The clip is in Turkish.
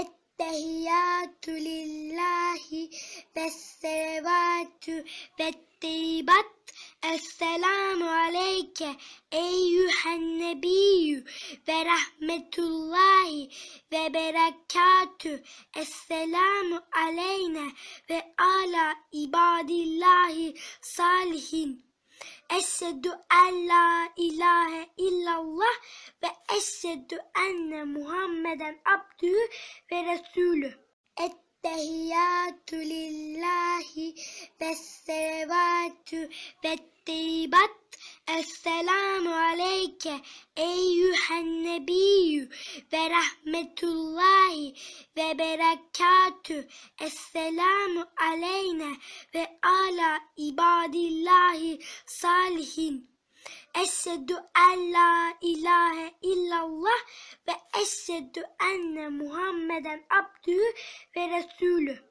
Ettehiyyatü lillahi vesselavatü vetteybat Esselamu aleyke eyyühen nebiyyü ve rahmetullahi ve berekatü Esselamu aleyne ve ala ibadillahi salihin Eşhedü en la ilahe illallah eşhedü enne Muhammeden abdühü ve resulü. Ettehiyyatü lillahi ve selavatü ve teyyibat. Esselamu aleyke eyyühen nebiyyü ve rahmetullahi ve berekatü. Esselamu aleyne ve ala ibadillahi salihin. Eşhedü en la ilahe illallah ve eşhedü enne Muhammeden abdühü ve resulü.